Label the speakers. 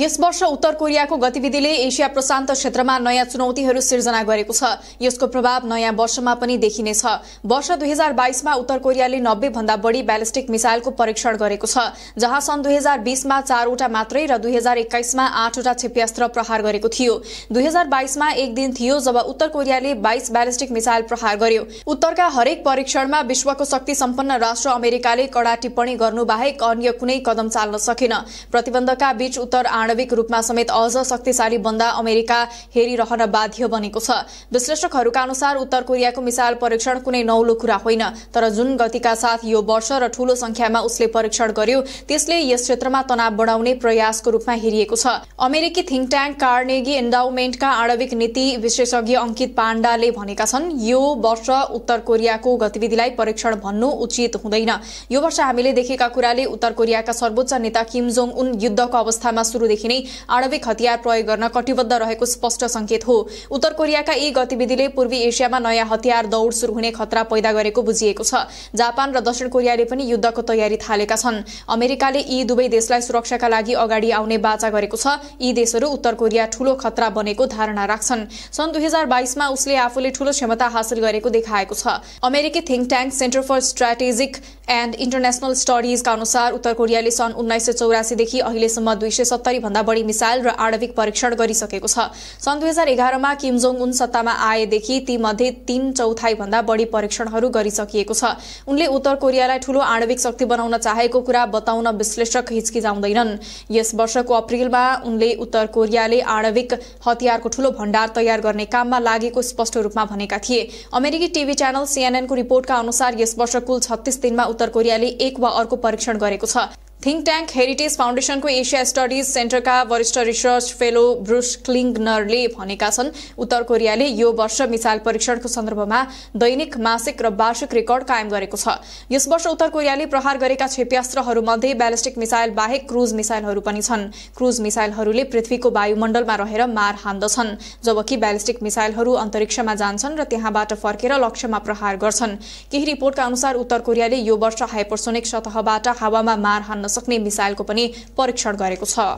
Speaker 1: यस वर्ष उत्तर कोरियाको गतिविधिले एसिया प्रशान्त क्षेत्रमा नयाँ चुनौतीहरू सिर्जना गरेको छ यसको प्रभाव नयाँ वर्षमा पनि देखिनेछ वर्ष दुई हजार बाइसमा उत्तर कोरियाले नब्बे भन्दा बढी ब्यालिस्टिक मिसाइलको परीक्षण गरेको छ जहाँ सन् दुई हजार बीसमा चारवटा मात्रै र दुई हजार एक्काइसमा आठवटा क्षेप्यास्त्र प्रहार गरेको थियो दुई हजार बाइसमा एक दिन थियो जब उत्तर कोरियाले बाइस ब्यालिस्टिक मिसाइल प्रहार गर्यो उत्तरका हरेक परीक्षणमा विश्वको शक्ति सम्पन्न राष्ट्र अमेरिकाले कडा टिप्पणी गर्नु बाहेक अन्य कुनै कदम चाल्न सकेन प्रतिबन्धका बीच उत्तर आणविक रूपमा समेत अझ शक्तिशाली बन्दा अमेरिका हेरिरहन बाध्य बनेको छ विश्लेषकहरूका अनुसार उत्तर कोरियाको मिसाइल परीक्षण कुनै नौलो कुरा होइन तर जुन गतिका साथ यो वर्ष र ठूलो संख्यामा उसले परीक्षण गर्यो त्यसले यस क्षेत्रमा तनाव बढाउने प्रयासको रूपमा हेरिएको छ अमेरिकी थिङ्क ट्याङ्क कार्नेगी इन्डाउमेन्टका आणविक नीति विशेषज्ञ अङ्कित पाण्डाले भनेका छन् यो वर्ष उत्तर कोरियाको गतिविधिलाई परीक्षण भन्नु उचित हुँदैन यो वर्ष हामीले देखेका कुराले उत्तर कोरियाका सर्वोच्च नेता किम जोङ उन युद्धको अवस्थामा सुरु शुरूदेखि नै आणविक हतियार प्रयोग गर्न कटिबद्ध रहेको स्पष्ट संकेत हो उत्तर कोरियाका यी गतिविधिले पूर्वी एसियामा नयाँ हतियार दौड सुरु हुने खतरा पैदा गरेको बुझिएको छ जापान र दक्षिण कोरियाले पनि युद्धको तयारी थालेका छन् अमेरिकाले यी दुवै देशलाई सुरक्षाका लागि अगाडि आउने बाचा गरेको छ यी देशहरू उत्तर कोरिया ठूलो खतरा बनेको धारणा राख्छन् सन् दुई हजार बाइसमा उसले आफूले ठूलो क्षमता हासिल गरेको देखाएको छ अमेरिकी think tank center for strategic and international स्टडिजका अनुसार उत्तर कोरियाले सन् उन्नाइस सय चौरासीदेखि अहिलेसम्म दुई सय सत्तरी सत्तरी भन्दा बढी मिसाइल र आणविक परीक्षण गरिसकेको छ सन् दुई हजार एघारमा किमजोङ उन सत्तामा आएदेखि ती मध्ये तीन चौथाई भन्दा बढी परीक्षणहरू गरिसकिएको छ उनले उत्तर कोरियालाई ठूलो आणविक शक्ति बनाउन चाहेको कुरा बताउन विश्लेषक हिचकिजाउँदैनन् यस वर्षको अप्रेलमा उनले उत्तर कोरियाले आणविक हतियारको ठूलो भण्डार तयार गर्ने काममा लागेको स्पष्ट रूपमा भनेका थिए अमेरिकी टिभी च्यानल सीएनएनको रिपोर्टका अनुसार यस वर्ष कुल छत्तीस दिनमा उत्तर कोरियाले एक वा अर्को परीक्षण गरेको छ थिङ्क ट्याङ्क हेरिटेज फाउन्डेसनको एसिया स्टडिज सेन्टरका वरिष्ठ रिसर्च फेलो ब्रुस क्लिङ्गनरले भनेका छन् उत्तर कोरियाले यो वर्ष मिसाइल परीक्षणको सन्दर्भमा दैनिक मासिक र वार्षिक रेकर्ड कायम गरेको छ यस वर्ष उत्तर कोरियाले प्रहार गरेका क्षेप्यास्त्रहरूमध्ये ब्यालेस्टिक मिसाइल बाहेक क्रुज मिसाइलहरू पनि छन् क्रुज मिसाइलहरूले पृथ्वीको वायुमण्डलमा रहेर मार हान्दछन् जबकि ब्यालेस्टिक मिसाइलहरू अन्तरिक्षमा जान्छन् र त्यहाँबाट फर्केर लक्ष्यमा प्रहार गर्छन् केही रिपोर्टका अनुसार उत्तर कोरियाले यो वर्ष हाइपरसोनिक सतहबाट हावामा मार हान् सक्ने मिसाइलको पनि परीक्षण गरेको छ